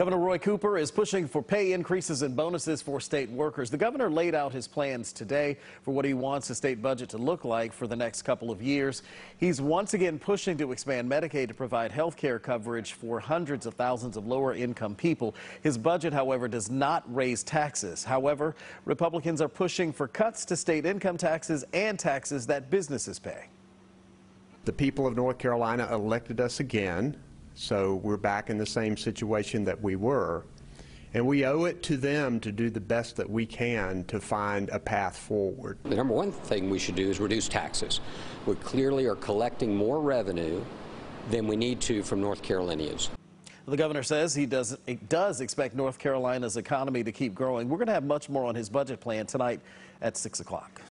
Governor Roy Cooper is pushing for pay increases and bonuses for state workers. The governor laid out his plans today for what he wants the state budget to look like for the next couple of years. He's once again pushing to expand Medicaid to provide health care coverage for hundreds of thousands of lower income people. His budget, however, does not raise taxes. However, Republicans are pushing for cuts to state income taxes and taxes that businesses pay. The people of North Carolina elected us again so we're back in the same situation that we were. And we owe it to them to do the best that we can to find a path forward. The number one thing we should do is reduce taxes. We clearly are collecting more revenue than we need to from North Carolinians. The governor says he does, he does expect North Carolina's economy to keep growing. We're going to have much more on his budget plan tonight at 6 o'clock.